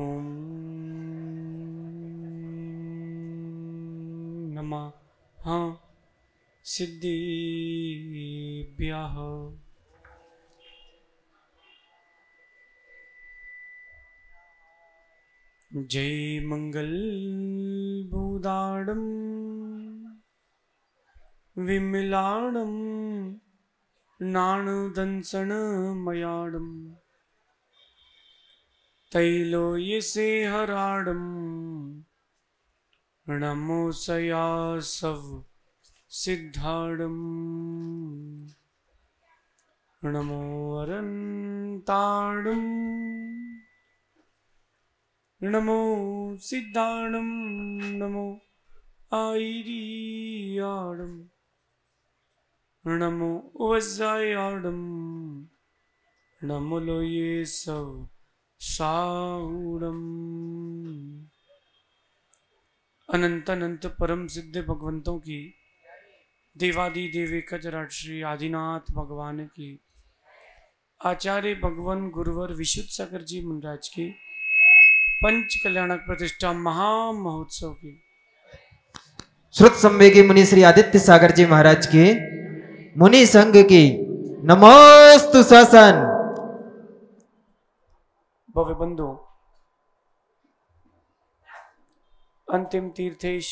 ओम नमः हाँ, सिद्धिभ्यः जय मंगल भूदाणम विमलाणम नाणदंसणमयाणम् तैलोयसेहराडम् णमोसयासव सिद्धाडम् णमोरन्ताडम् नमो सिद्धाणं नमो ऐरियाडं नमो वज्रायाडं नमो लोये सव साऊरम अनंत परम सिद्ध भगवंतों की देवादि देवी कचराट श्री आदिनाथ भगवान की आचार्य भगवान गुरुवर विशुद्ध सागर जी महाराज की पंच कल्याणक प्रतिष्ठा महामहोत्सव की श्रुत संवेगी मुनि श्री आदित्य सागर जी महाराज के मुनि संघ की नमोस्तु शासन भव्य बंधु अंतिम तीर्थेश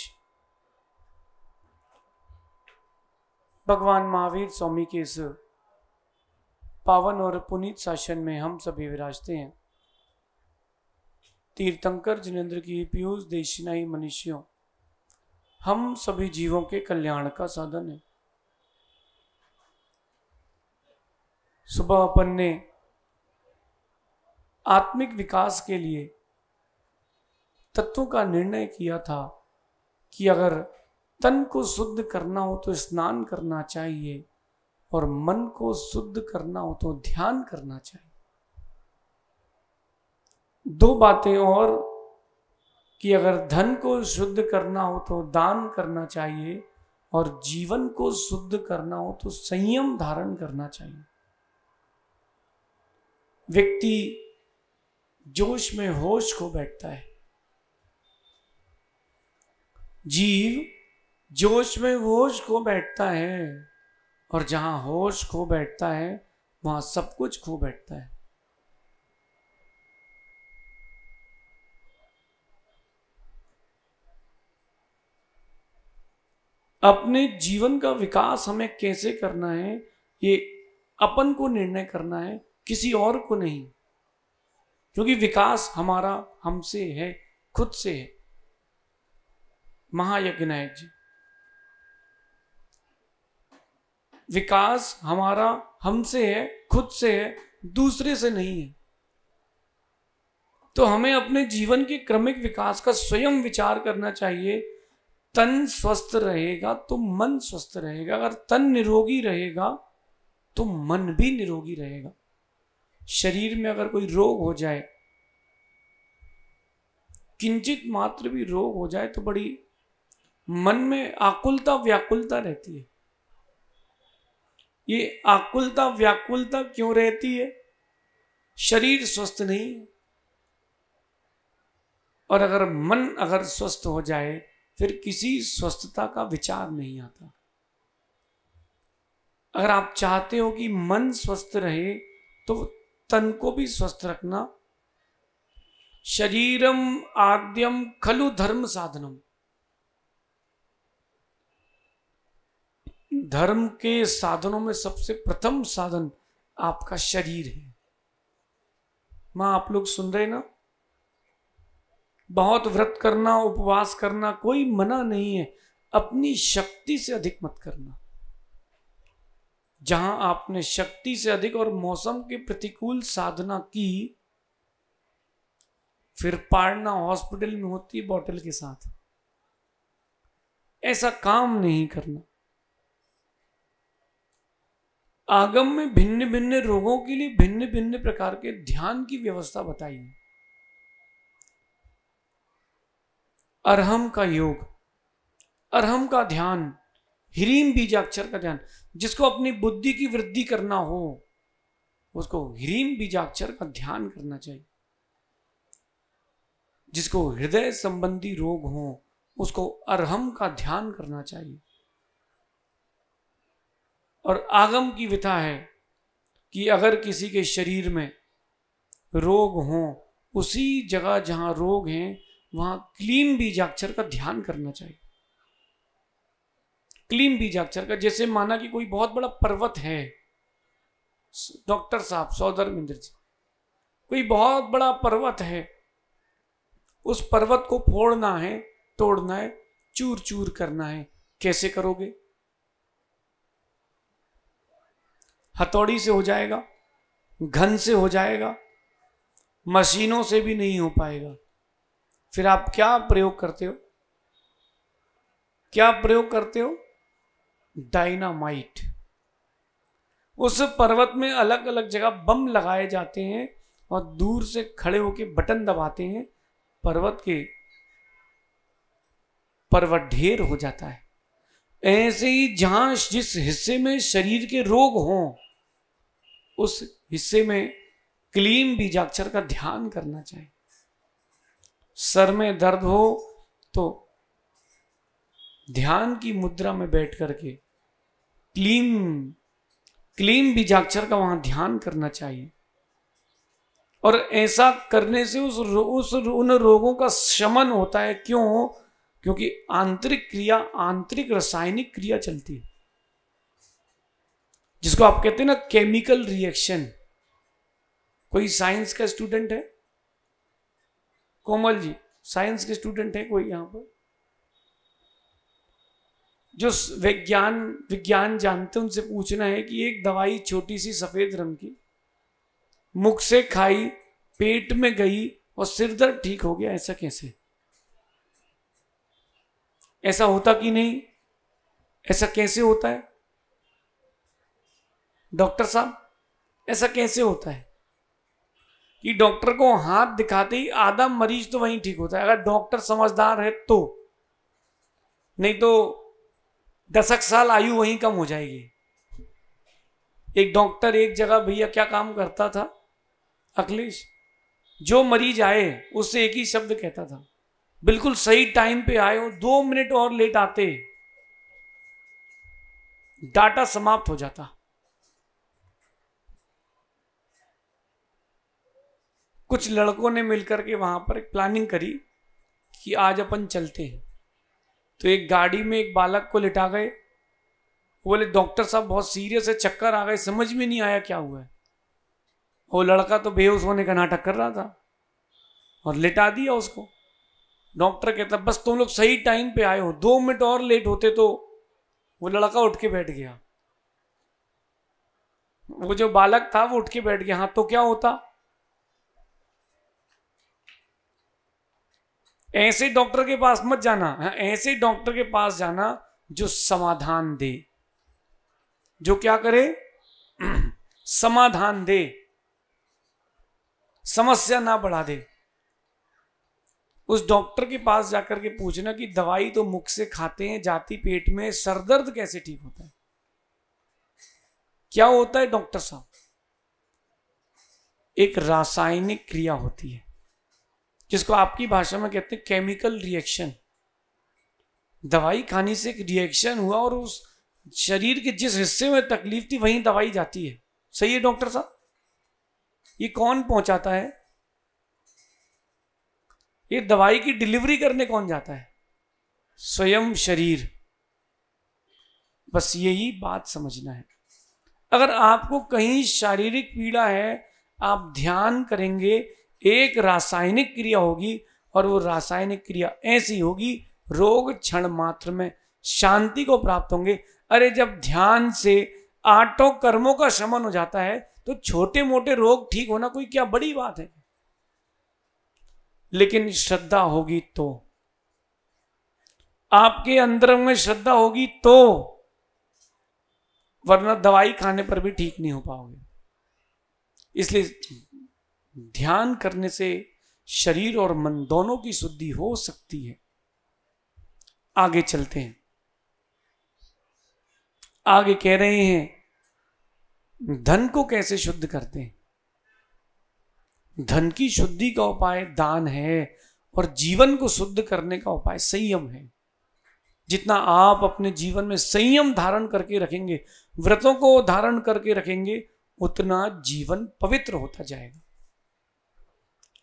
भगवान महावीर स्वामी के इस पावन और पुनीत शासन में हम सभी विराजते हैं तीर्थंकर जिनेन्द्र की पीयूष देशनाई मनुष्यों हम सभी जीवों के कल्याण का साधन है सुबह अपन ने आत्मिक विकास के लिए तत्वों का निर्णय किया था कि अगर तन को शुद्ध करना हो तो स्नान करना चाहिए और मन को शुद्ध करना हो तो ध्यान करना चाहिए दो बातें और कि अगर धन को शुद्ध करना हो तो दान करना चाहिए और जीवन को शुद्ध करना हो तो संयम धारण करना चाहिए व्यक्ति जोश में होश खो बैठता है जीव जोश में होश खो बैठता है और जहां होश खो बैठता है वहां सब कुछ खो बैठता है अपने जीवन का विकास हमें कैसे करना है ये अपन को निर्णय करना है किसी और को नहीं क्योंकि विकास हमारा हमसे है खुद से है महायज्ञ नायक जी विकास हमारा हमसे है खुद से है दूसरे से नहीं है तो हमें अपने जीवन के क्रमिक विकास का स्वयं विचार करना चाहिए तन स्वस्थ रहेगा तो मन स्वस्थ रहेगा अगर तन निरोगी रहेगा तो मन भी निरोगी रहेगा शरीर में अगर कोई रोग हो जाए किंचित मात्र भी रोग हो जाए तो बड़ी मन में आकुलता व्याकुलता रहती है ये आकुलता व्याकुलता क्यों रहती है शरीर स्वस्थ नहीं है और अगर मन अगर स्वस्थ हो जाए फिर किसी स्वस्थता का विचार नहीं आता अगर आप चाहते हो कि मन स्वस्थ रहे तो तन को भी स्वस्थ रखना शरीरम आद्यम खलु धर्म साधनम धर्म के साधनों में सबसे प्रथम साधन आपका शरीर है मां आप लोग सुन रहे ना बहुत व्रत करना उपवास करना कोई मना नहीं है अपनी शक्ति से अधिक मत करना जहां आपने शक्ति से अधिक और मौसम के प्रतिकूल साधना की फिर पाड़ना हॉस्पिटल में होती बॉटल के साथ ऐसा काम नहीं करना आगम में भिन्न भिन्न रोगों के लिए भिन्न भिन्न प्रकार के ध्यान की व्यवस्था बताइए अरहम का योग अरहम का ध्यान हिरीम बीजाक्षर का ध्यान जिसको अपनी बुद्धि की वृद्धि करना हो उसको ह्रीम बीजाक्षर का ध्यान करना चाहिए जिसको हृदय संबंधी रोग हो उसको अरहम का ध्यान करना चाहिए और आगम की विथा है कि अगर किसी के शरीर में रोग हो उसी जगह जहां रोग हैं वहां क्लीम बीजाक्षर का ध्यान करना चाहिए क्लीन बीजाक्षर का जैसे माना कि कोई बहुत बड़ा पर्वत है डॉक्टर साहब सौदर इंद्र जी कोई बहुत बड़ा पर्वत है उस पर्वत को फोड़ना है तोड़ना है चूर चूर करना है कैसे करोगे हथौड़ी से हो जाएगा घन से हो जाएगा मशीनों से भी नहीं हो पाएगा फिर आप क्या प्रयोग करते हो क्या प्रयोग करते हो डायनामाइट उस पर्वत में अलग अलग जगह बम लगाए जाते हैं और दूर से खड़े होकर बटन दबाते हैं पर्वत के पर्वत ढेर हो जाता है ऐसे ही जहां जिस हिस्से में शरीर के रोग हों उस हिस्से में क्लीम बीजाक्षर का ध्यान करना चाहिए सर में दर्द हो तो ध्यान की मुद्रा में बैठ करके क्लीन क्लीन बीजाक्षर का वहां ध्यान करना चाहिए और ऐसा करने से उस उस उन रोगों का शमन होता है क्यों क्योंकि आंतरिक क्रिया आंतरिक रासायनिक क्रिया चलती है जिसको आप कहते हैं ना केमिकल रिएक्शन कोई साइंस का स्टूडेंट है कोमल जी साइंस के स्टूडेंट है कोई यहां पर जो विज्ञान विज्ञान जानते उनसे पूछना है कि एक दवाई छोटी सी सफेद रंग की मुख से खाई पेट में गई और सिर दर्द ठीक हो गया ऐसा कैसे ऐसा होता कि नहीं ऐसा कैसे होता है डॉक्टर साहब ऐसा कैसे होता है कि डॉक्टर को हाथ दिखाते ही आधा मरीज तो वहीं ठीक होता है अगर डॉक्टर समझदार है तो नहीं तो दशक साल आयु वहीं कम हो जाएगी एक डॉक्टर एक जगह भैया क्या काम करता था अखिलेश जो मरीज आए उससे एक ही शब्द कहता था बिल्कुल सही टाइम पे आए हो दो मिनट और लेट आते डाटा समाप्त हो जाता कुछ लड़कों ने मिलकर के वहां पर एक प्लानिंग करी कि आज अपन चलते हैं तो एक गाड़ी में एक बालक को लिटा गए बोले डॉक्टर साहब बहुत सीरियस है चक्कर आ गए समझ में नहीं आया क्या हुआ है वो लड़का तो बेहोश होने का नाटक कर रहा था और लिटा दिया उसको डॉक्टर कहता बस तुम लोग सही टाइम पे आए हो दो मिनट और लेट होते तो वो लड़का उठ के बैठ गया वो जो बालक था वो उठ के बैठ गया हाँ तो क्या होता ऐसे डॉक्टर के पास मत जाना हाँ, ऐसे डॉक्टर के पास जाना जो समाधान दे जो क्या करे समाधान दे समस्या ना बढ़ा दे उस डॉक्टर के पास जाकर के पूछना कि दवाई तो मुख से खाते हैं जाती पेट में सर दर्द कैसे ठीक होता है क्या होता है डॉक्टर साहब एक रासायनिक क्रिया होती है जिसको आपकी भाषा में कहते हैं केमिकल रिएक्शन दवाई खाने से एक रिएक्शन हुआ और उस शरीर के जिस हिस्से में तकलीफ थी वहीं दवाई जाती है सही है डॉक्टर साहब ये कौन पहुंचाता है ये दवाई की डिलीवरी करने कौन जाता है स्वयं शरीर बस यही बात समझना है अगर आपको कहीं शारीरिक पीड़ा है आप ध्यान करेंगे एक रासायनिक क्रिया होगी और वो रासायनिक क्रिया ऐसी होगी रोग क्षण मात्र में शांति को प्राप्त होंगे अरे जब ध्यान से आठों कर्मों का शमन हो जाता है तो छोटे मोटे रोग ठीक होना कोई क्या बड़ी बात है लेकिन श्रद्धा होगी तो आपके अंदर में श्रद्धा होगी तो वरना दवाई खाने पर भी ठीक नहीं हो पाओगे इसलिए ध्यान करने से शरीर और मन दोनों की शुद्धि हो सकती है आगे चलते हैं आगे कह रहे हैं धन को कैसे शुद्ध करते हैं धन की शुद्धि का उपाय दान है और जीवन को शुद्ध करने का उपाय संयम है जितना आप अपने जीवन में संयम धारण करके रखेंगे व्रतों को धारण करके रखेंगे उतना जीवन पवित्र होता जाएगा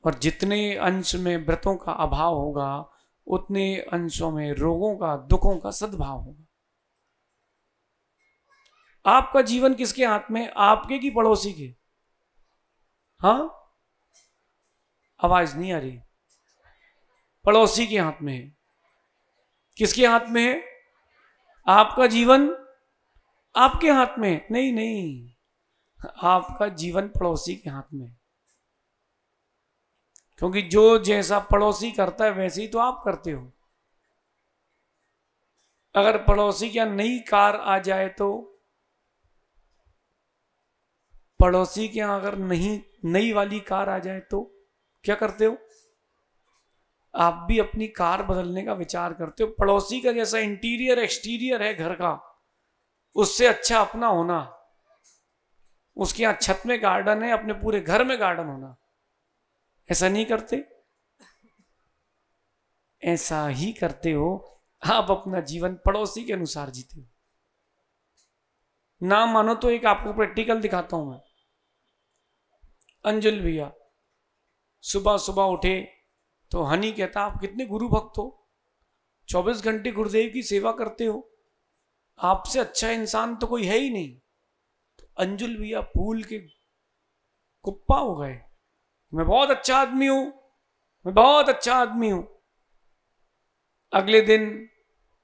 और जितने अंश में व्रतों का अभाव होगा उतने अंशों में रोगों का दुखों का सद्भाव होगा आपका जीवन किसके हाथ में आपके की पड़ोसी के हाँ आवाज नहीं आ रही पड़ोसी के हाथ में है किसके हाथ में है आपका जीवन आपके हाथ में नहीं नहीं आपका जीवन पड़ोसी के हाथ में है क्योंकि जो जैसा पड़ोसी करता है वैसे ही तो आप करते हो अगर पड़ोसी क्या नई कार आ जाए तो पड़ोसी के यहां अगर नहीं नई वाली कार आ जाए तो क्या करते हो आप भी अपनी कार बदलने का विचार करते हो पड़ोसी का जैसा इंटीरियर एक्सटीरियर है घर का उससे अच्छा अपना होना उसके यहां छत में गार्डन है अपने पूरे घर में गार्डन होना ऐसा नहीं करते ऐसा ही करते हो आप अपना जीवन पड़ोसी के अनुसार जीते हो ना मानो तो एक आपको प्रैक्टिकल दिखाता हूं मैं अंजुल भैया सुबह सुबह उठे तो हनी कहता आप कितने गुरु भक्त हो चौबीस घंटे गुरुदेव की सेवा करते हो आपसे अच्छा इंसान तो कोई है ही नहीं तो अंजुल भैया फूल के कुप्पा हो गए मैं बहुत अच्छा आदमी हूं मैं बहुत अच्छा आदमी हूं अगले दिन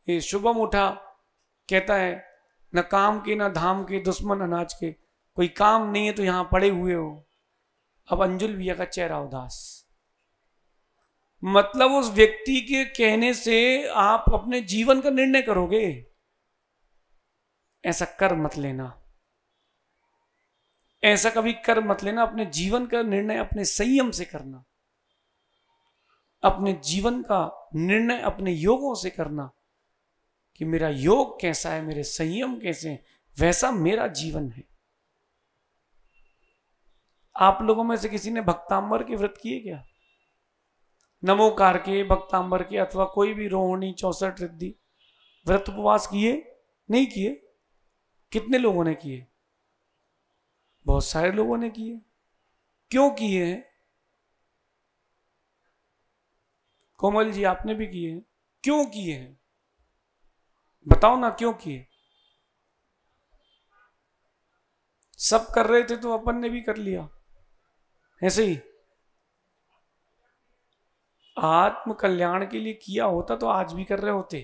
ये शुभम उठा कहता है न काम के न धाम के दुश्मन अनाज के कोई काम नहीं है तो यहां पड़े हुए हो अब अंजुल भैया का चेहरा उदास मतलब उस व्यक्ति के कहने से आप अपने जीवन का निर्णय करोगे ऐसा कर मत लेना ऐसा कभी कर मत लेना अपने जीवन का निर्णय अपने संयम से करना अपने जीवन का निर्णय अपने योगों से करना कि मेरा योग कैसा है मेरे संयम कैसे है वैसा मेरा जीवन है आप लोगों में से किसी ने भक्तांबर के व्रत किए क्या नमोकार के भक्तांबर के अथवा कोई भी रोहिणी चौसठ रिद्धि व्रत उपवास किए नहीं किए कितने लोगों ने किए बहुत सारे लोगों ने किए क्यों किए हैं कोमल जी आपने भी किए हैं क्यों किए हैं बताओ ना क्यों किए सब कर रहे थे तो अपन ने भी कर लिया ऐसे ही आत्म कल्याण के लिए किया होता तो आज भी कर रहे होते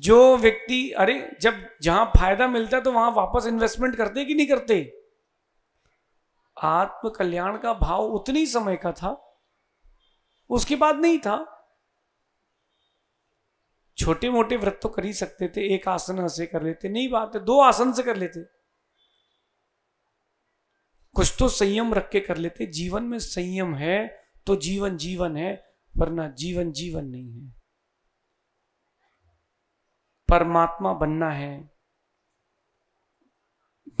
जो व्यक्ति अरे जब जहां फायदा मिलता है तो वहां वापस इन्वेस्टमेंट करते कि नहीं करते आत्म कल्याण का भाव उतनी समय का था उसके बाद नहीं था छोटे मोटे व्रत तो कर ही सकते थे एक आसन से कर लेते नहीं बात है दो आसन से कर लेते कुछ तो संयम रख के कर लेते जीवन में संयम है तो जीवन जीवन है वरना जीवन जीवन नहीं है परमात्मा बनना है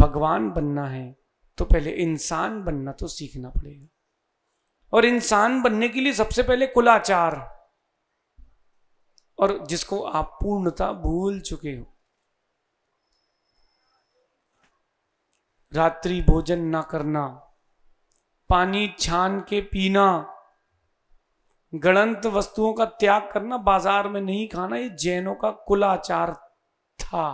भगवान बनना है तो पहले इंसान बनना तो सीखना पड़ेगा और इंसान बनने के लिए सबसे पहले कुलाचार और जिसको आप पूर्णता भूल चुके हो रात्रि भोजन ना करना पानी छान के पीना गणंत वस्तुओं का त्याग करना बाजार में नहीं खाना ये जैनों का कुलाचार था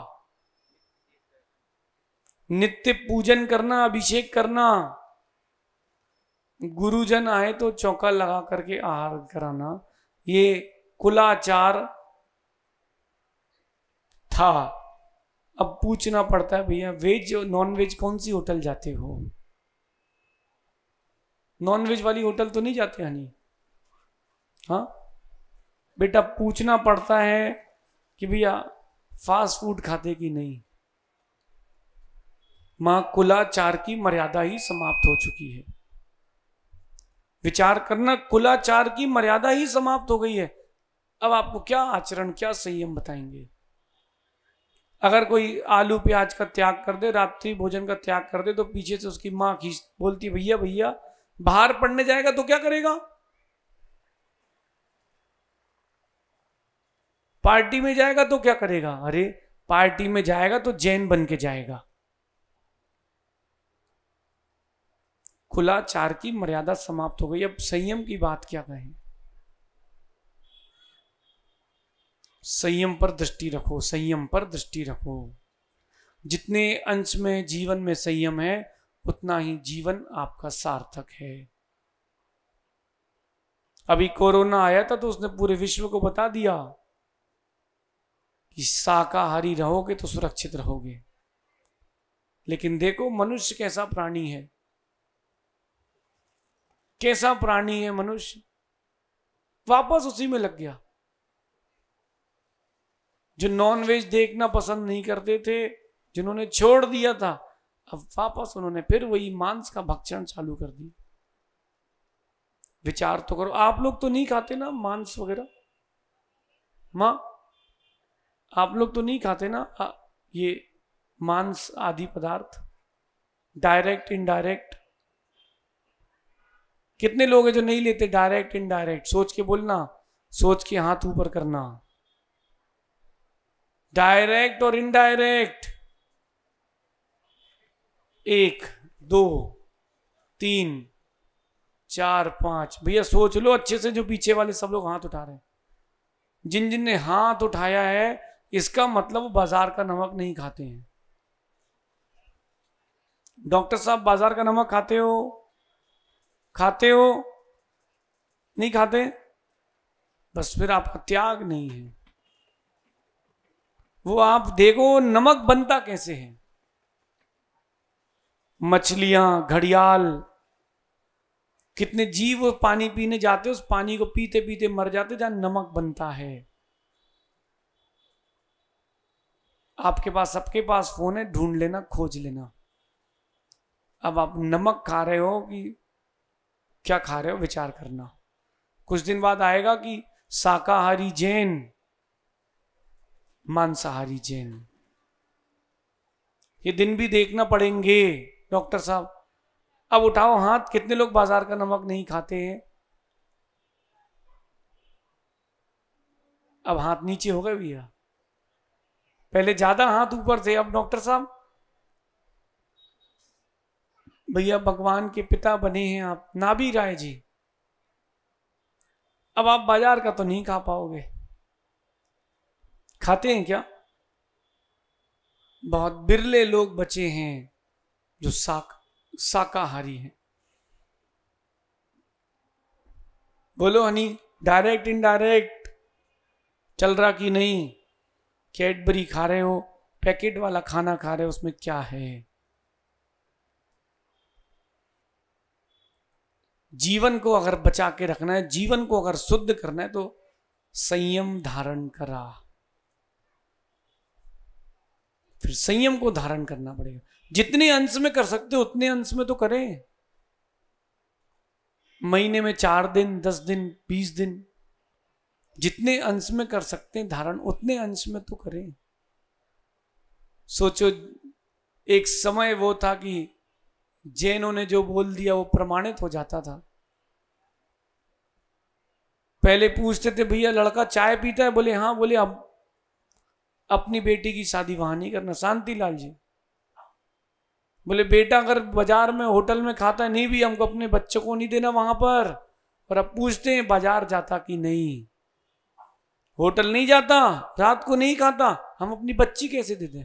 नित्य पूजन करना अभिषेक करना गुरुजन आए तो चौका लगा करके आहार कराना ये कुलाचार था अब पूछना पड़ता है भैया वेज और नॉन वेज कौन सी होटल जाते हो नॉन वेज वाली होटल तो नहीं जाते हनी हाँ बेटा पूछना पड़ता है कि भैया फास्ट फूड खाते कि नहीं मां कुलाचार की मर्यादा ही समाप्त हो चुकी है विचार करना कुलाचार की मर्यादा ही समाप्त हो गई है अब आपको क्या आचरण क्या संयम बताएंगे अगर कोई आलू प्याज का त्याग कर दे रात्रि भोजन का त्याग कर दे तो पीछे से उसकी माँ खींच बोलती भैया भैया बाहर पढ़ने जाएगा तो क्या करेगा पार्टी में जाएगा तो क्या करेगा अरे पार्टी में जाएगा तो जैन बन के जाएगा खुला चार की मर्यादा समाप्त हो गई अब संयम की बात क्या कहें संयम पर दृष्टि रखो संयम पर दृष्टि रखो जितने अंश में जीवन में संयम है उतना ही जीवन आपका सार्थक है अभी कोरोना आया था तो उसने पूरे विश्व को बता दिया शाकाहारी रहोगे तो सुरक्षित रहोगे लेकिन देखो मनुष्य कैसा प्राणी है कैसा प्राणी है मनुष्य वापस उसी में लग गया जो नॉनवेज देखना पसंद नहीं करते थे जिन्होंने छोड़ दिया था अब वापस उन्होंने फिर वही मांस का भक्षण चालू कर दिया विचार तो करो आप लोग तो नहीं खाते ना मांस वगैरह मां आप लोग तो नहीं खाते ना ये मांस आदि पदार्थ डायरेक्ट इनडायरेक्ट कितने लोग हैं जो नहीं लेते डायरेक्ट इनडायरेक्ट सोच के बोलना सोच के हाथ ऊपर करना डायरेक्ट और इनडायरेक्ट एक दो तीन चार पांच भैया सोच लो अच्छे से जो पीछे वाले सब लोग हाथ उठा रहे हैं जिन जिन ने हाथ उठाया है इसका मतलब वो बाजार का नमक नहीं खाते हैं डॉक्टर साहब बाजार का नमक खाते हो खाते हो नहीं खाते बस फिर आपका त्याग नहीं है वो आप देखो नमक बनता कैसे है मछलियां घड़ियाल कितने जीव पानी पीने जाते उस पानी को पीते पीते मर जाते जहां नमक बनता है आपके पास सबके पास फोन है ढूंढ लेना खोज लेना अब आप नमक खा रहे हो कि क्या खा रहे हो विचार करना कुछ दिन बाद आएगा कि शाकाहारी जैन मांसाहारी जैन ये दिन भी देखना पड़ेंगे डॉक्टर साहब अब उठाओ हाथ कितने लोग बाजार का नमक नहीं खाते हैं अब हाथ नीचे हो गए भैया पहले ज्यादा हाथ ऊपर थे अब डॉक्टर साहब भैया भगवान के पिता बने हैं आप नाभी राय जी अब आप बाजार का तो नहीं खा पाओगे खाते हैं क्या बहुत बिरले लोग बचे हैं जो साक शाकाहारी हैं बोलो हनी डायरेक्ट इनडायरेक्ट चल रहा कि नहीं कैडबरी खा रहे हो पैकेट वाला खाना खा रहे हो उसमें क्या है जीवन को अगर बचा के रखना है जीवन को अगर शुद्ध करना है तो संयम धारण करा फिर संयम को धारण करना पड़ेगा जितने अंश में कर सकते हो उतने अंश में तो करें महीने में चार दिन दस दिन बीस दिन जितने अंश में कर सकते हैं धारण उतने अंश में तो करें सोचो एक समय वो था कि जैनों ने जो बोल दिया वो प्रमाणित हो जाता था पहले पूछते थे भैया लड़का चाय पीता है बोले हाँ बोले अब अपनी बेटी की शादी वहां नहीं करना शांति लाल जी बोले बेटा अगर बाजार में होटल में खाता है नहीं भी हमको अपने बच्चों को नहीं देना वहां पर और अब पूछते हैं बाजार जाता कि नहीं होटल नहीं जाता रात को नहीं खाता हम अपनी बच्ची कैसे दे दें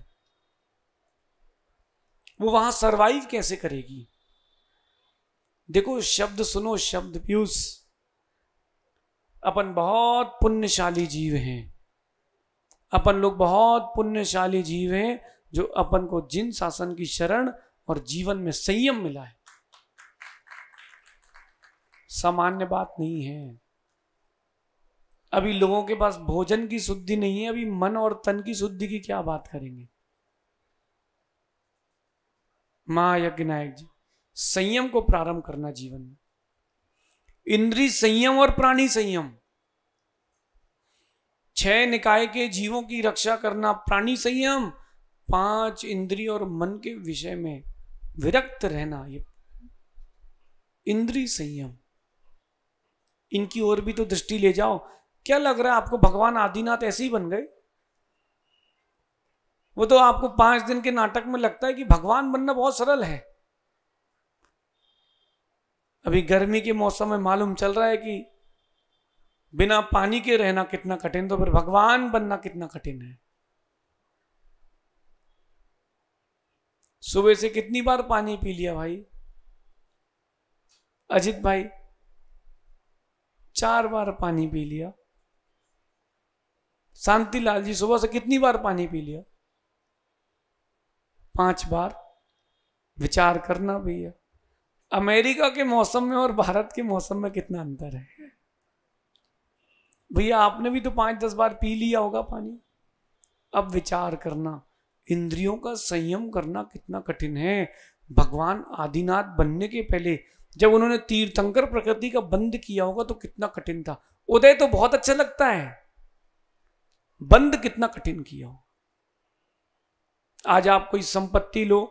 वो वहां सरवाइव कैसे करेगी देखो शब्द सुनो शब्द पीयूष अपन बहुत पुण्यशाली जीव हैं अपन लोग बहुत पुण्यशाली जीव हैं जो अपन को जिन शासन की शरण और जीवन में संयम मिला है सामान्य बात नहीं है अभी लोगों के पास भोजन की शुद्धि नहीं है अभी मन और तन की शुद्धि की क्या बात करेंगे यज्ञ नायक जी संयम को प्रारंभ करना जीवन में इंद्री संयम और प्राणी संयम छह निकाय के जीवों की रक्षा करना प्राणी संयम पांच इंद्रिय और मन के विषय में विरक्त रहना ये इंद्री संयम इनकी ओर भी तो दृष्टि ले जाओ क्या लग रहा है आपको भगवान आदिनाथ ऐसे ही बन गए वो तो आपको पांच दिन के नाटक में लगता है कि भगवान बनना बहुत सरल है अभी गर्मी के मौसम में मालूम चल रहा है कि बिना पानी के रहना कितना कठिन तो फिर भगवान बनना कितना कठिन है सुबह से कितनी बार पानी पी लिया भाई अजित भाई चार बार पानी पी लिया शांति लाल जी सुबह से कितनी बार पानी पी लिया पांच बार विचार करना भैया अमेरिका के मौसम में और भारत के मौसम में कितना अंतर है भैया आपने भी तो पांच दस बार पी लिया होगा पानी अब विचार करना इंद्रियों का संयम करना कितना कठिन है भगवान आदिनाथ बनने के पहले जब उन्होंने तीर्थंकर प्रकृति का बंद किया होगा तो कितना कठिन था उदय तो बहुत अच्छा लगता है बंद कितना कठिन किया हो आज आप कोई संपत्ति लो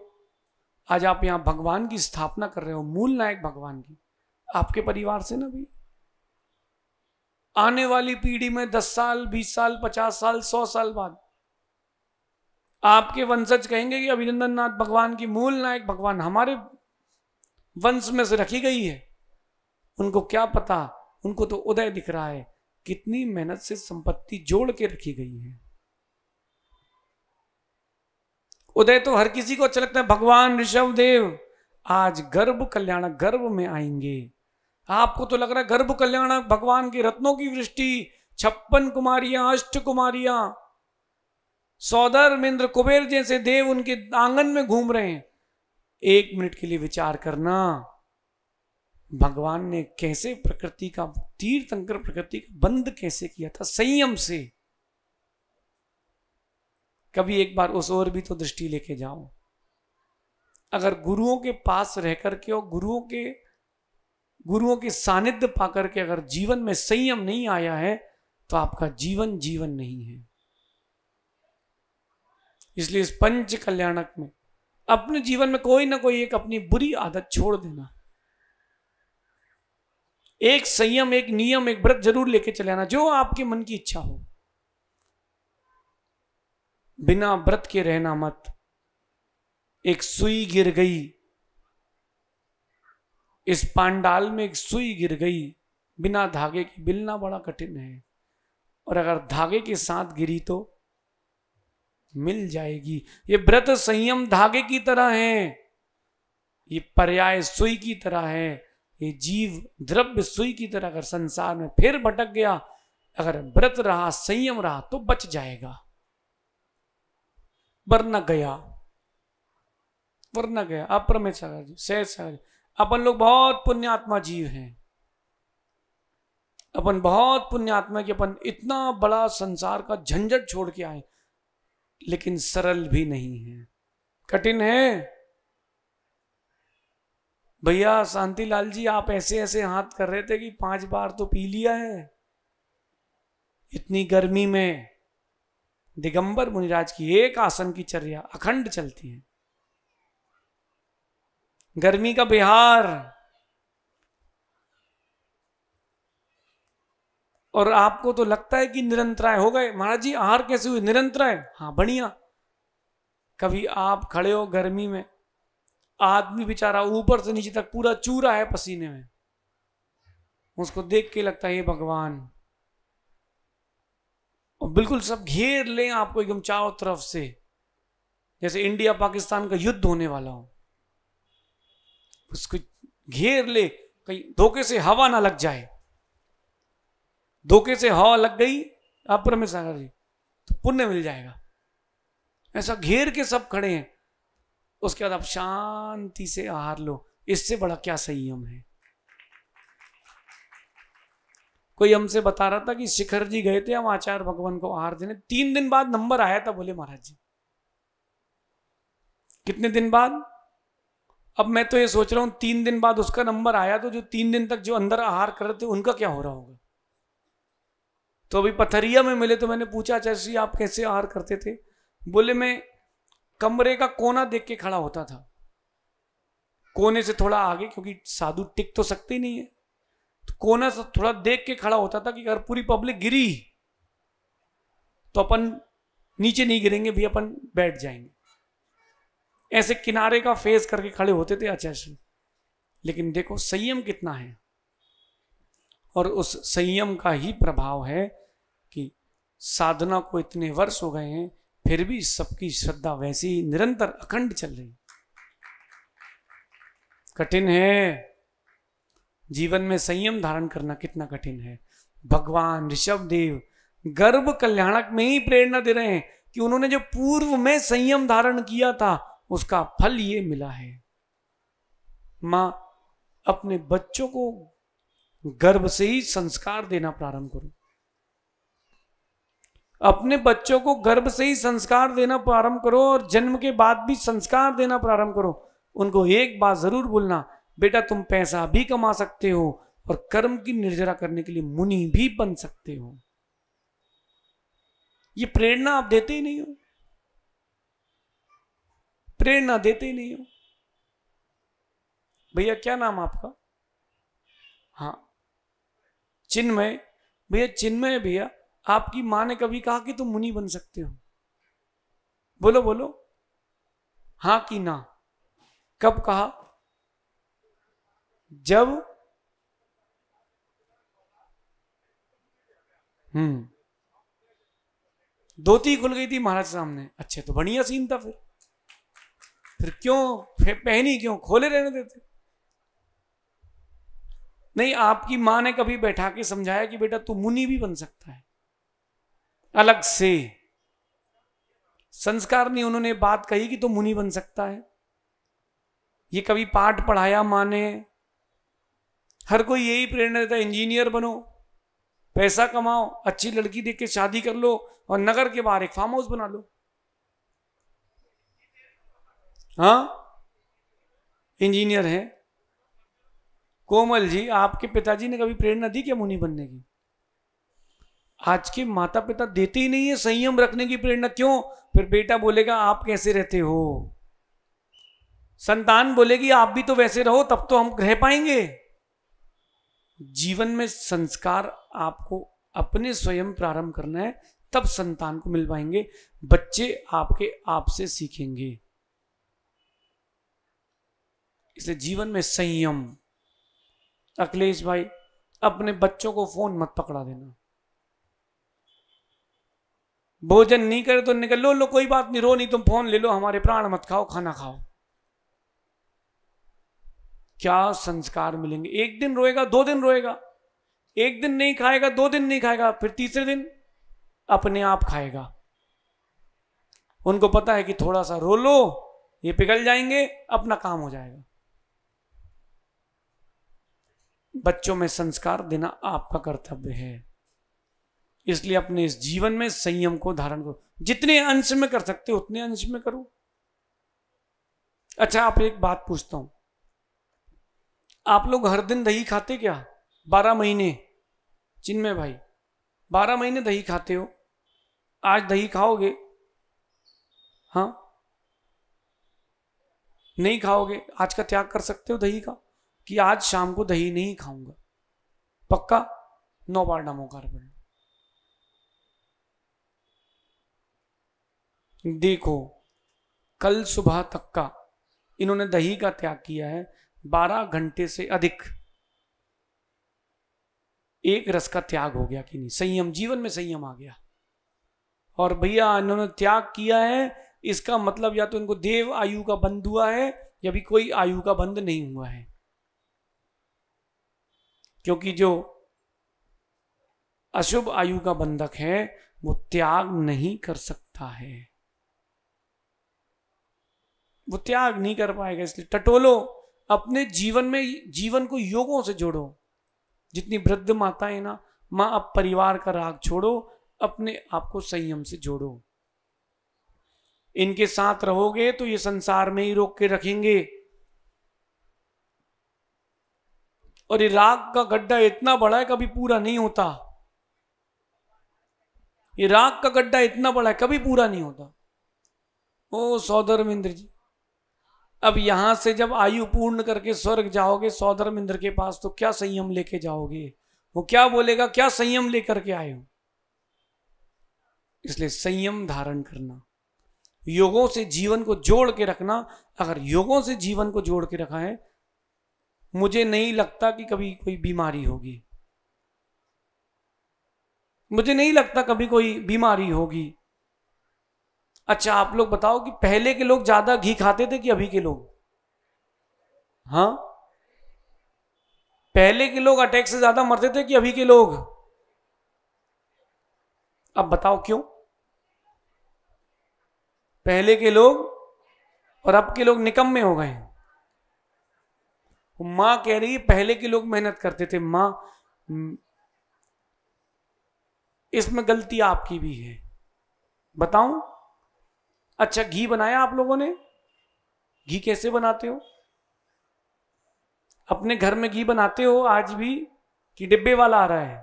आज आप यहां भगवान की स्थापना कर रहे हो मूल नायक भगवान की आपके परिवार से ना भी आने वाली पीढ़ी में दस साल बीस साल पचास साल सौ साल बाद आपके वंशज कहेंगे कि अभिनंदन नाथ भगवान की मूल नायक भगवान हमारे वंश में से रखी गई है उनको क्या पता उनको तो उदय दिख रहा है कितनी मेहनत से संपत्ति जोड़ के रखी गई है उदय तो हर किसी को अच्छा लगता है भगवान ऋषभ देव आज गर्भ कल्याण गर्भ में आएंगे आपको तो लग रहा है गर्भ कल्याण भगवान के रत्नों की वृष्टि छप्पन कुमारियां अष्ट कुमारियां सौदर मिंद्र कुबेर जैसे देव उनके आंगन में घूम रहे हैं एक मिनट के लिए विचार करना भगवान ने कैसे प्रकृति का तीर्थंकर प्रकृति का बंद कैसे किया था संयम से कभी एक बार उस ओर भी तो दृष्टि लेके जाओ अगर गुरुओं के पास रह करके और गुरुओं के गुरुओं के सानिध्य पाकर के अगर जीवन में संयम नहीं आया है तो आपका जीवन जीवन नहीं है इसलिए इस पंच कल्याणक में अपने जीवन में कोई ना कोई एक अपनी बुरी आदत छोड़ देना एक संयम एक नियम एक व्रत जरूर लेके चले आना जो आपके मन की इच्छा हो बिना व्रत के रहना मत एक सुई गिर गई इस पांडाल में एक सुई गिर गई बिना धागे के बिलना बड़ा कठिन है और अगर धागे के साथ गिरी तो मिल जाएगी ये व्रत संयम धागे की तरह है ये पर्याय सुई की तरह है ये जीव द्रव्य सुई की तरह अगर संसार में फिर भटक गया अगर व्रत रहा संयम रहा तो बच जाएगा वरना गया वरना गया अप्रमित सागर जी सहज सागर जी अपन लोग बहुत पुण्यात्मा जीव हैं अपन बहुत पुण्यात्मा कि अपन इतना बड़ा संसार का झंझट छोड़ के आए लेकिन सरल भी नहीं है कठिन है भैया शांति लाल जी आप ऐसे ऐसे हाथ कर रहे थे कि पांच बार तो पी लिया है इतनी गर्मी में दिगंबर मुनिराज की एक आसन की चर्या अखंड चलती है गर्मी का बिहार और आपको तो लगता है कि निरंतराय हो गए महाराज जी आहार कैसे हुए निरंतराय हाँ बढ़िया कभी आप खड़े हो गर्मी में आदमी बेचारा ऊपर से नीचे तक पूरा चूरा है पसीने में उसको देख के लगता है ये भगवान और बिल्कुल सब घेर लें आपको एकदम चारों तरफ से जैसे इंडिया पाकिस्तान का युद्ध होने वाला हो उसको घेर ले कहीं धोखे से हवा ना लग जाए धोखे से हवा लग गई आप सागर जी तो पुण्य मिल जाएगा ऐसा घेर के सब खड़े हैं उसके बाद आप शांति से आहार लो इससे बड़ा क्या संयम है कोई हमसे बता रहा था कि शिखर जी गए थे हम आचार्य भगवान को आहार देने तीन दिन बाद नंबर आया था बोले महाराज जी कितने दिन बाद अब मैं तो ये सोच रहा हूं तीन दिन बाद उसका नंबर आया तो जो तीन दिन तक जो अंदर आहार कर रहे थे उनका क्या हो रहा होगा तो अभी पथरिया में मिले तो मैंने पूछा आचार्य जी आप कैसे आहार करते थे बोले मैं कमरे का कोना देख के खड़ा होता था कोने से थोड़ा आगे क्योंकि साधु टिक तो सकते नहीं है तो कोना से थोड़ा देख के खड़ा होता था कि अगर पूरी पब्लिक गिरी तो अपन नीचे नहीं गिरेंगे भी अपन बैठ जाएंगे ऐसे किनारे का फेस करके खड़े होते थे आचार्य श्री लेकिन देखो संयम कितना है और उस संयम का ही प्रभाव है कि साधना को इतने वर्ष हो गए हैं फिर भी सबकी श्रद्धा वैसी ही निरंतर अखंड चल रही कठिन है जीवन में संयम धारण करना कितना कठिन है भगवान ऋषभ देव गर्भ कल्याणक में ही प्रेरणा दे रहे हैं कि उन्होंने जो पूर्व में संयम धारण किया था उसका फल ये मिला है मां अपने बच्चों को गर्भ से ही संस्कार देना प्रारंभ करूं अपने बच्चों को गर्भ से ही संस्कार देना प्रारंभ करो और जन्म के बाद भी संस्कार देना प्रारंभ करो उनको एक बात जरूर बोलना बेटा तुम पैसा भी कमा सकते हो और कर्म की निर्जरा करने के लिए मुनि भी बन सकते हो ये प्रेरणा आप देते ही नहीं हो प्रेरणा देते ही नहीं हो भैया क्या नाम आपका हाँ चिन्मय भैया चिन्मय भैया आपकी माँ ने कभी कहा कि तुम मुनि बन सकते हो बोलो बोलो हाँ कि ना कब कहा जब हम्म धोती खुल गई थी महाराज सामने अच्छे तो बढ़िया सीन था फिर फिर क्यों फिर पहनी क्यों खोले रहने देते नहीं आपकी मां ने कभी बैठा के समझाया कि बेटा तू मुनि भी बन सकता है अलग से संस्कार नहीं उन्होंने बात कही कि तो मुनि बन सकता है ये कभी पाठ पढ़ाया माने हर कोई यही प्रेरणा देता है इंजीनियर बनो पैसा कमाओ अच्छी लड़की देख के शादी कर लो और नगर के बाहर एक फार्म हाउस बना लो हाँ इंजीनियर है कोमल जी आपके पिताजी ने कभी प्रेरणा दी क्या मुनि बनने की आज के माता पिता देते ही नहीं है संयम रखने की प्रेरणा क्यों फिर बेटा बोलेगा आप कैसे रहते हो संतान बोलेगी आप भी तो वैसे रहो तब तो हम रह पाएंगे जीवन में संस्कार आपको अपने स्वयं प्रारंभ करना है तब संतान को मिल पाएंगे बच्चे आपके आप से सीखेंगे इसलिए जीवन में संयम अखिलेश भाई अपने बच्चों को फोन मत पकड़ा देना भोजन नहीं करे तो निकल लो लो कोई बात नहीं रो नहीं तुम फोन ले लो हमारे प्राण मत खाओ खाना खाओ क्या संस्कार मिलेंगे एक दिन रोएगा दो दिन रोएगा एक दिन नहीं खाएगा दो दिन नहीं खाएगा फिर तीसरे दिन अपने आप खाएगा उनको पता है कि थोड़ा सा रो लो ये पिघल जाएंगे अपना काम हो जाएगा बच्चों में संस्कार देना आपका कर्तव्य है इसलिए अपने इस जीवन में संयम को धारण करो जितने अंश में कर सकते हो उतने अंश में करो अच्छा आप एक बात पूछता हूं आप लोग हर दिन दही खाते क्या बारह महीने चिन्मय भाई बारह महीने दही खाते हो आज दही खाओगे हाँ नहीं खाओगे आज का त्याग कर सकते हो दही का कि आज शाम को दही नहीं खाऊंगा पक्का नौ बार नमो कार्बन देखो कल सुबह तक का इन्होंने दही का त्याग किया है बारह घंटे से अधिक एक रस का त्याग हो गया कि नहीं संयम जीवन में संयम आ गया और भैया इन्होंने त्याग किया है इसका मतलब या तो इनको देव आयु का बंद हुआ है या भी कोई आयु का बंद नहीं हुआ है क्योंकि जो अशुभ आयु का बंधक है वो त्याग नहीं कर सकता है वो त्याग नहीं कर पाएगा इसलिए टटोलो अपने जीवन में जीवन को योगों से जोड़ो जितनी वृद्ध माता है ना माँ अब परिवार का राग छोड़ो अपने आप को संयम से जोड़ो इनके साथ रहोगे तो ये संसार में ही रोक के रखेंगे और ये राग का गड्ढा इतना बड़ा है कभी पूरा नहीं होता ये राग का गड्ढा इतना बड़ा है कभी पूरा नहीं होता ओ इंद्र जी अब यहां से जब आयु पूर्ण करके स्वर्ग जाओगे सौधर्म इंद्र के पास तो क्या संयम लेके जाओगे वो क्या बोलेगा क्या संयम लेकर के आए हो इसलिए संयम धारण करना योगों से जीवन को जोड़ के रखना अगर योगों से जीवन को जोड़ के रखा है मुझे नहीं लगता कि कभी कोई बीमारी होगी मुझे नहीं लगता कभी कोई बीमारी होगी अच्छा आप लोग बताओ कि पहले के लोग ज्यादा घी खाते थे कि अभी के लोग हाँ पहले के लोग अटैक से ज्यादा मरते थे कि अभी के लोग अब बताओ क्यों पहले के लोग और अब के लोग निकम्मे हो गए मां कह रही है पहले के लोग मेहनत करते थे मां हम्म, इसमें गलती आपकी भी है बताऊं अच्छा घी बनाया आप लोगों ने घी कैसे बनाते हो अपने घर में घी बनाते हो आज भी कि डिब्बे वाला आ रहा है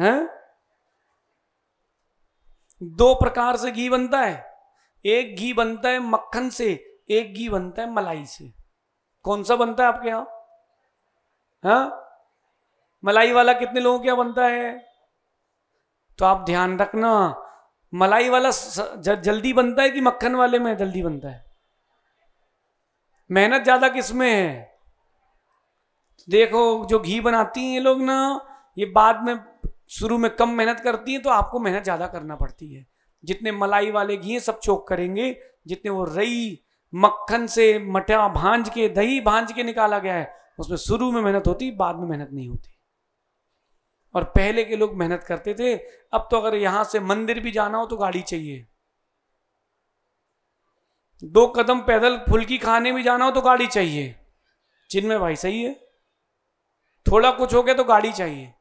हैं? दो प्रकार से घी बनता है एक घी बनता है मक्खन से एक घी बनता है मलाई से कौन सा बनता है आपके यहां हाँ मलाई वाला कितने लोगों के यहां बनता है तो आप ध्यान रखना मलाई वाला जल्दी बनता है कि मक्खन वाले में जल्दी बनता है मेहनत ज्यादा किस में है देखो जो घी बनाती हैं ये लोग ना ये बाद में शुरू में कम मेहनत करती हैं तो आपको मेहनत ज्यादा करना पड़ती है जितने मलाई वाले घी हैं सब चोक करेंगे जितने वो रई मक्खन से मटा भांज के दही भांज के निकाला गया है उसमें शुरू में मेहनत होती बाद में मेहनत नहीं होती और पहले के लोग मेहनत करते थे अब तो अगर यहां से मंदिर भी जाना हो तो गाड़ी चाहिए दो कदम पैदल फुल्की खाने भी जाना हो तो गाड़ी चाहिए जिनमें भाई सही है थोड़ा कुछ हो गया तो गाड़ी चाहिए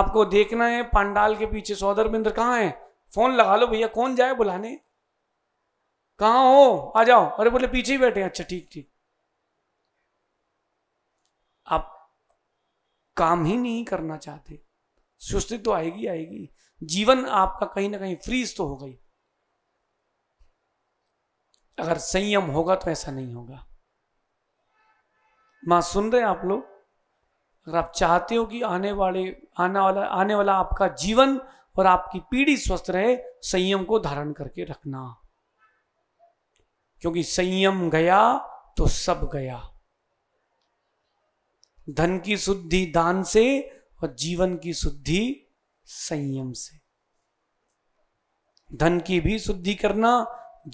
आपको देखना है पांडाल के पीछे सौदर बिंदर कहाँ है फोन लगा लो भैया कौन जाए बुलाने कहाँ हो आ जाओ अरे बोले पीछे ही बैठे अच्छा ठीक ठीक आप काम ही नहीं करना चाहते सुस्ती तो आएगी आएगी जीवन आपका कहीं ना कहीं फ्रीज तो हो गई अगर संयम होगा तो ऐसा नहीं होगा मां सुन रहे हैं आप लोग अगर आप चाहते हो कि आने वाले आने वाला आने वाला आपका जीवन और आपकी पीढ़ी स्वस्थ रहे संयम को धारण करके रखना क्योंकि संयम गया तो सब गया धन की शुद्धि दान से और जीवन की शुद्धि संयम से धन की भी शुद्धि करना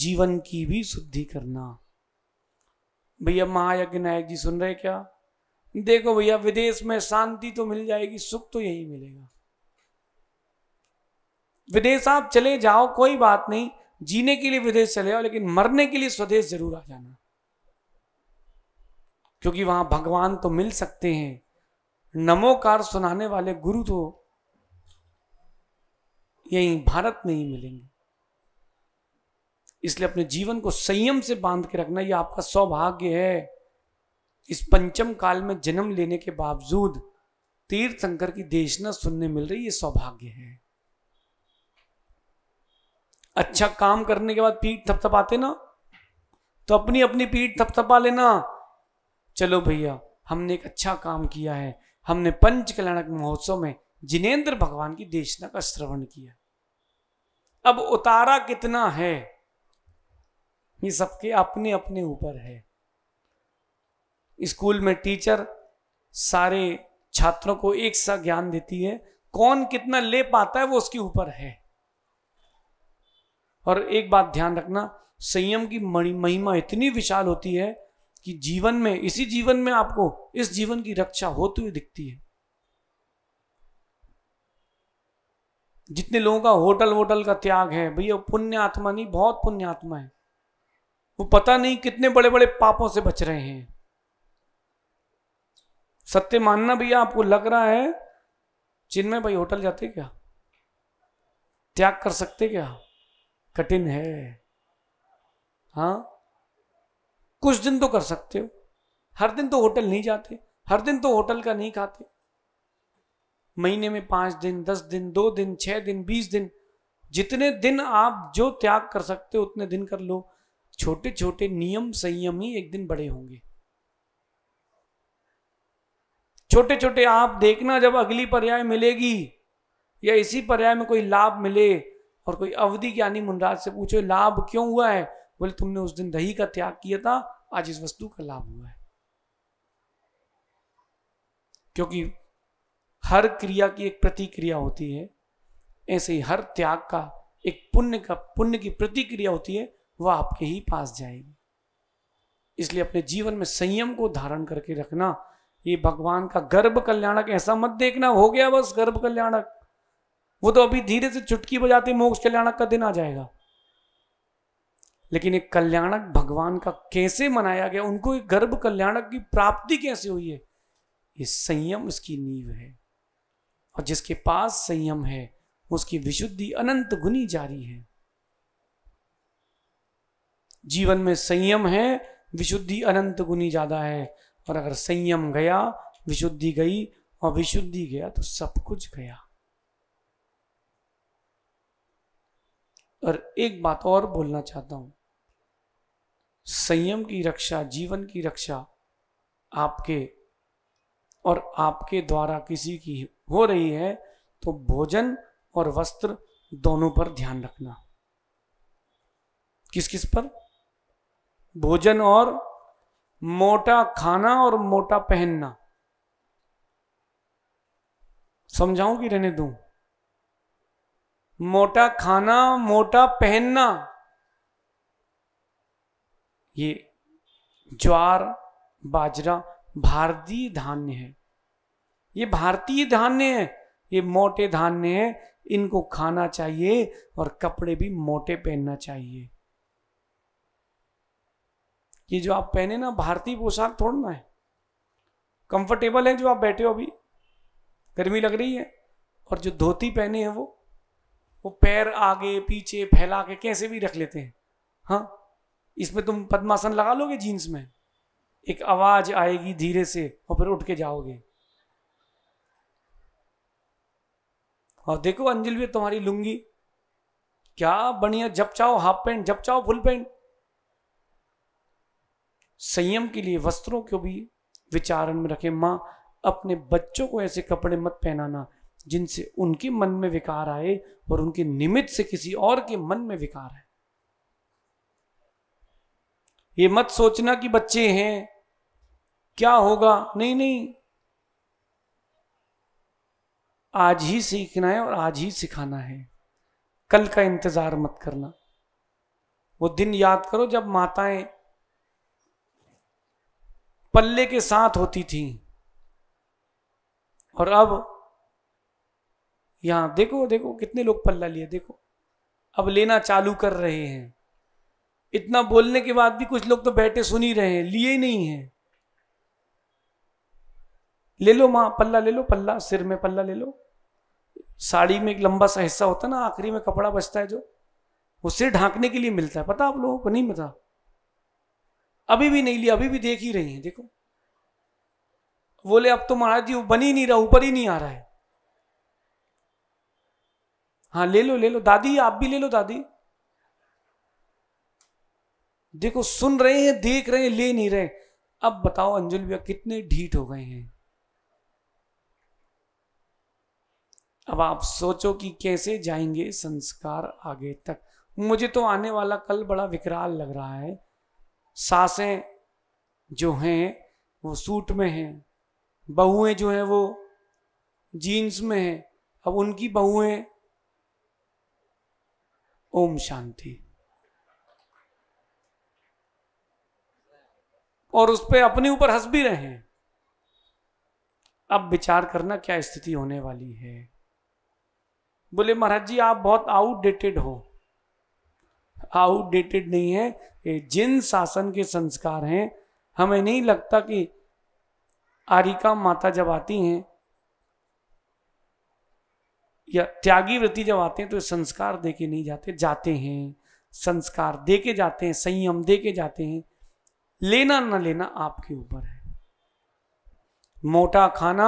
जीवन की भी शुद्धि करना भैया महायज्ञ नायक जी सुन रहे क्या देखो भैया विदेश में शांति तो मिल जाएगी सुख तो यही मिलेगा विदेश आप चले जाओ कोई बात नहीं जीने के लिए विदेश चले जाओ लेकिन मरने के लिए स्वदेश जरूर आ जाना क्योंकि वहां भगवान तो मिल सकते हैं नमोकार सुनाने वाले गुरु तो यहीं भारत में ही मिलेंगे इसलिए अपने जीवन को संयम से बांध के रखना यह आपका सौभाग्य है इस पंचम काल में जन्म लेने के बावजूद तीर्थंकर की देशना सुनने मिल रही ये सौभाग्य है अच्छा काम करने के बाद पीठ थपथपाते ना तो अपनी अपनी पीठ थपथपा लेना चलो भैया हमने एक अच्छा काम किया है हमने पंच कल्याणक महोत्सव में जिनेन्द्र भगवान की देशना का श्रवण किया अब उतारा कितना है ये सबके अपने अपने ऊपर है स्कूल में टीचर सारे छात्रों को एक सा ज्ञान देती है कौन कितना ले पाता है वो उसके ऊपर है और एक बात ध्यान रखना संयम की महिमा इतनी विशाल होती है कि जीवन में इसी जीवन में आपको इस जीवन की रक्षा होती हुई दिखती है जितने लोगों का होटल वोटल का त्याग है भैया पुण्य आत्मा नहीं बहुत पुण्य आत्मा है वो पता नहीं कितने बड़े बड़े पापों से बच रहे हैं सत्य मानना भैया आपको लग रहा है में भाई होटल जाते क्या त्याग कर सकते क्या कठिन है हाँ कुछ दिन तो कर सकते हो हर दिन तो होटल नहीं जाते हर दिन तो होटल का नहीं खाते महीने में पांच दिन दस दिन दो दिन छह दिन बीस दिन जितने दिन आप जो त्याग कर सकते हो उतने दिन कर लो छोटे छोटे नियम संयम ही एक दिन बड़े होंगे छोटे छोटे आप देखना जब अगली पर्याय मिलेगी या इसी पर्याय में कोई लाभ मिले और कोई अवधि ज्ञानी मुनराज से पूछो लाभ क्यों हुआ है बोले तुमने उस दिन दही का त्याग किया था आज इस वस्तु का लाभ हुआ है क्योंकि हर क्रिया की एक प्रतिक्रिया होती है ऐसे ही हर त्याग का एक पुण्य का पुण्य की प्रतिक्रिया होती है वह आपके ही पास जाएगी इसलिए अपने जीवन में संयम को धारण करके रखना ये भगवान का गर्भ कल्याणक ऐसा मत देखना हो गया बस गर्भ कल्याणक वो तो अभी धीरे से चुटकी बजाते मोक्ष कल्याणक का दिन आ जाएगा लेकिन एक कल्याणक भगवान का कैसे मनाया गया उनको एक गर्भ कल्याणक की प्राप्ति कैसे हुई है ये संयम उसकी नींव है और जिसके पास संयम है उसकी विशुद्धि अनंत गुनी जारी है जीवन में संयम है विशुद्धि अनंत गुनी ज्यादा है और अगर संयम गया विशुद्धि गई और विशुद्धि गया तो सब कुछ गया और एक बात और बोलना चाहता हूं संयम की रक्षा जीवन की रक्षा आपके और आपके द्वारा किसी की हो रही है तो भोजन और वस्त्र दोनों पर ध्यान रखना किस किस पर भोजन और मोटा खाना और मोटा पहनना समझाऊं कि रहने दूं मोटा खाना मोटा पहनना ये ज्वार बाजरा भारतीय धान्य है ये भारतीय धान्य है ये मोटे धान्य है इनको खाना चाहिए और कपड़े भी मोटे पहनना चाहिए ये जो आप पहने ना भारतीय पोशाक थोड़ना है कंफर्टेबल है जो आप बैठे हो अभी गर्मी लग रही है और जो धोती पहने हैं वो वो पैर आगे पीछे फैला के कैसे भी रख लेते हैं हाँ इस तुम पद्मासन लगा लोगे जीन्स में एक आवाज आएगी धीरे से और फिर उठ के जाओगे और देखो अंजलि भी तुम्हारी लुंगी क्या बढ़िया जब चाहो हाफ पैंट जब चाहो फुल पैंट संयम के लिए वस्त्रों को भी विचारण में रखें माँ अपने बच्चों को ऐसे कपड़े मत पहनाना जिनसे उनके मन में विकार आए और उनके निमित्त से किसी और के मन में विकार आए ये मत सोचना कि बच्चे हैं क्या होगा नहीं नहीं आज ही सीखना है और आज ही सिखाना है कल का इंतजार मत करना वो दिन याद करो जब माताएं पल्ले के साथ होती थी और अब यहां देखो देखो कितने लोग पल्ला लिए देखो अब लेना चालू कर रहे हैं इतना बोलने के बाद भी कुछ लोग तो बैठे सुन ही रहे हैं लिए ही नहीं है ले लो मां पल्ला ले लो पल्ला सिर में पल्ला ले लो साड़ी में एक लंबा सा हिस्सा होता है ना आखिरी में कपड़ा बचता है जो वो सिर ढांकने के लिए मिलता है पता आप लोगों को नहीं पता अभी भी नहीं लिया अभी भी देख ही रही हैं देखो बोले अब तो महाराज जी वो बन ही नहीं रहा ऊपर ही नहीं आ रहा है हाँ ले लो ले लो दादी आप भी ले लो दादी देखो सुन रहे हैं देख रहे हैं ले नहीं रहे अब बताओ अंजुल भैया कितने ढीठ हो गए हैं अब आप सोचो कि कैसे जाएंगे संस्कार आगे तक मुझे तो आने वाला कल बड़ा विकराल लग रहा है सासें जो हैं वो सूट में हैं बहुएं जो हैं वो जीन्स में हैं अब उनकी बहुएं ओम शांति और उस पर अपने ऊपर हंस भी रहे हैं अब विचार करना क्या स्थिति होने वाली है बोले महाराज जी आप बहुत आउटडेटेड हो आउटडेटेड नहीं है जिन शासन के संस्कार हैं हमें नहीं लगता कि आरिका माता जब आती हैं या त्यागी व्रति जब आते हैं तो संस्कार दे के नहीं जाते जाते हैं संस्कार दे के जाते हैं संयम दे के जाते हैं लेना ना लेना आपके ऊपर है मोटा खाना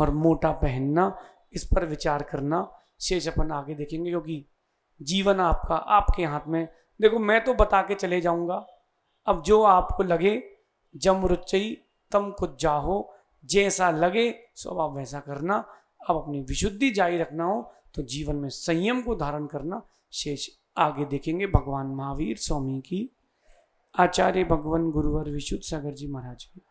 और मोटा पहनना इस पर विचार करना शेष अपन आगे देखेंगे क्योंकि जीवन आपका आपके हाथ में देखो मैं तो बता के चले जाऊंगा अब जो आपको लगे जम रुचई तम कुछ जाहो जैसा लगे स्वभाव आप वैसा करना अब अपनी विशुद्धि जारी रखना हो तो जीवन में संयम को धारण करना शेष आगे देखेंगे भगवान महावीर स्वामी की आचार्य भगवान गुरुवर विशुद्ध सागर जी महाराज की